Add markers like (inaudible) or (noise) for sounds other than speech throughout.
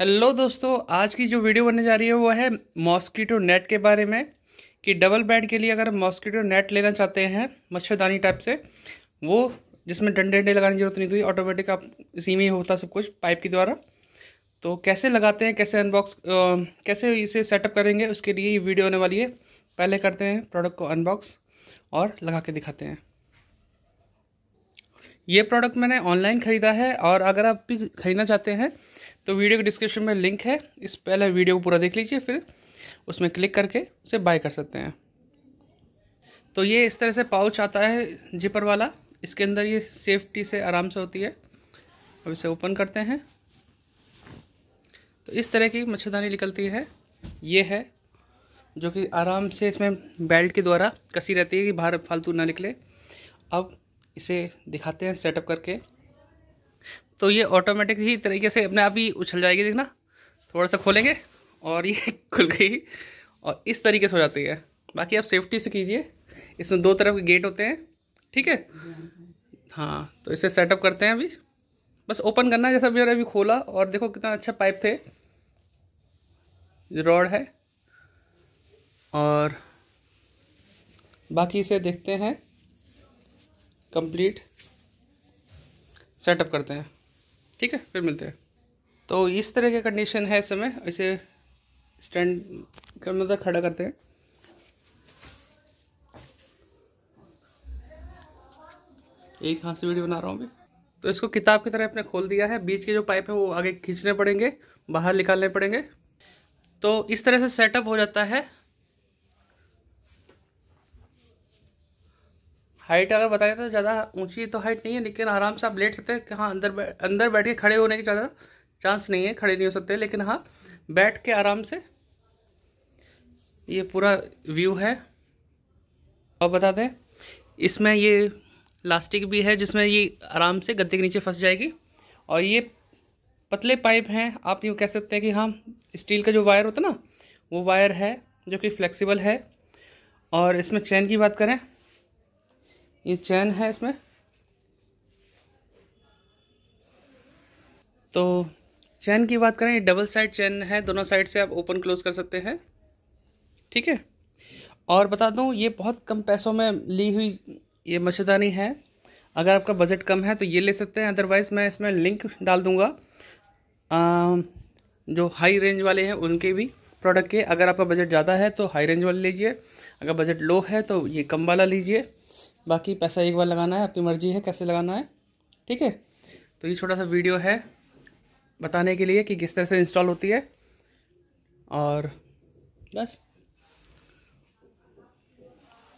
hello दोस्तों आज की जो वीडियो बनने जा रही है वो है मॉस्किटो नेट के बारे में कि डबल बेड के लिए अगर मॉस्किटो नेट लेना चाहते हैं मच्छरदानी टाइप से वो जिसमें डंडे डंडे लगाने की जरूरत नहीं थी ऑटोमेटिक आप इसी में होता सब कुछ पाइप के द्वारा तो कैसे लगाते हैं कैसे अनबॉक्स कैसे इसे सेटअप करेंगे उसके लिए ये वीडियो होने वाली है पहले करते हैं प्रोडक्ट को अनबॉक्स और लगा के दिखाते हैं ये प्रोडक्ट मैंने ऑनलाइन ख़रीदा है और अगर आप भी ख़रीदना चाहते हैं तो वीडियो के डिस्क्रिप्शन में लिंक है इस पहले वीडियो को पूरा देख लीजिए फिर उसमें क्लिक करके उसे बाय कर सकते हैं तो ये इस तरह से पाउच आता है जिपर वाला इसके अंदर ये सेफ्टी से आराम से होती है अब इसे ओपन करते हैं तो इस तरह की मच्छरदानी निकलती है ये है जो कि आराम से इसमें बेल्ट के द्वारा कसी रहती है कि बाहर फालतू ना निकले अब इसे दिखाते हैं सेटअप करके तो ये ऑटोमेटिक ही तरीके से अपने आप ही उछल जाएगी देखना थोड़ा सा खोलेंगे और ये (laughs) खुल गई और इस तरीके से हो जाती है बाकी आप सेफ्टी से कीजिए इसमें दो तरफ के गेट होते हैं ठीक है हाँ तो इसे सेटअप करते हैं अभी बस ओपन करना जैसा मैंने अभी खोला और देखो कितना अच्छा पाइप थे रॉड है और बाकी इसे देखते हैं कंप्लीट सेटअप करते हैं ठीक है फिर मिलते हैं तो इस तरह की कंडीशन है इस समय इसे स्टैंड कर मतलब खड़ा करते हैं एक हाथ से वीडियो बना रहा हूँ मैं तो इसको किताब की तरह अपने खोल दिया है बीच के जो पाइप है वो आगे खींचने पड़ेंगे बाहर निकालने पड़ेंगे तो इस तरह से सेटअप हो जाता है हाइट अगर बताया तो ज़्यादा ऊंची तो हाइट नहीं है लेकिन आराम से आप लेट सकते हैं कि हाँ अंदर बै, अंदर बैठ के खड़े होने के ज़्यादा चांस नहीं है खड़े नहीं हो सकते लेकिन हाँ बैठ के आराम से ये पूरा व्यू है और बता दें इसमें ये प्लास्टिक भी है जिसमें ये आराम से गद्दे के नीचे फंस जाएगी और ये पतले पाइप हैं आप यूँ कह सकते हैं कि हाँ स्टील का जो वायर होता ना वो वायर है जो कि फ्लेक्सिबल है और इसमें चैन की बात करें ये चैन है इसमें तो चैन की बात करें ये डबल साइड चैन है दोनों साइड से आप ओपन क्लोज कर सकते हैं ठीक है और बता दूं ये बहुत कम पैसों में ली हुई ये मच्छरदानी है अगर आपका बजट कम है तो ये ले सकते हैं अदरवाइज़ मैं इसमें लिंक डाल दूँगा जो हाई रेंज वाले हैं उनके भी प्रोडक्ट के अगर आपका बजट ज़्यादा है तो हाई रेंज वाले लीजिए अगर बजट लो है तो ये कम वाला लीजिए बाकी पैसा एक बार लगाना है आपकी मर्ज़ी है कैसे लगाना है ठीक है तो ये छोटा सा वीडियो है बताने के लिए कि किस तरह से इंस्टॉल होती है और बस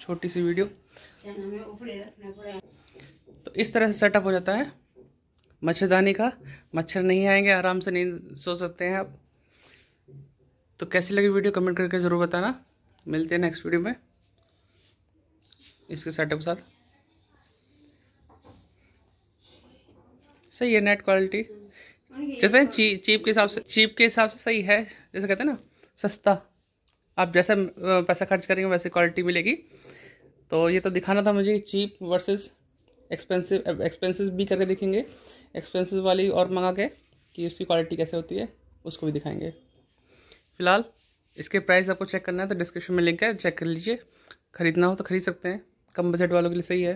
छोटी सी वीडियो तो इस तरह से सेटअप हो जाता है मच्छरदानी का मच्छर नहीं आएंगे आराम से नींद सो सकते हैं आप तो कैसी लगी वीडियो कमेंट करके ज़रूर बताना मिलते हैं नेक्स्ट वीडियो में इसके सेटअप के साथ सही है नेट क्वालिटी जैसे ची, चीप के हिसाब से चीप के हिसाब से सही है जैसे कहते हैं ना सस्ता आप जैसे पैसा खर्च करेंगे वैसे क्वालिटी मिलेगी तो ये तो दिखाना था मुझे चीप वर्सेस एक्सपेंसिव एक्सपेंसिव भी करके देखेंगे एक्सपेंसिव वाली और मंगा के कि उसकी क्वालिटी कैसे होती है उसको भी दिखाएंगे फ़िलहाल इसके प्राइस आपको चेक करना है तो डिस्क्रिप्शन में लिंक है चेक कर लीजिए ख़रीदना हो तो ख़रीद सकते हैं कम बजट वालों के लिए सही है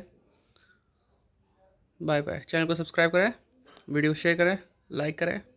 बाय बाय चैनल को सब्सक्राइब करें वीडियो शेयर करें लाइक करें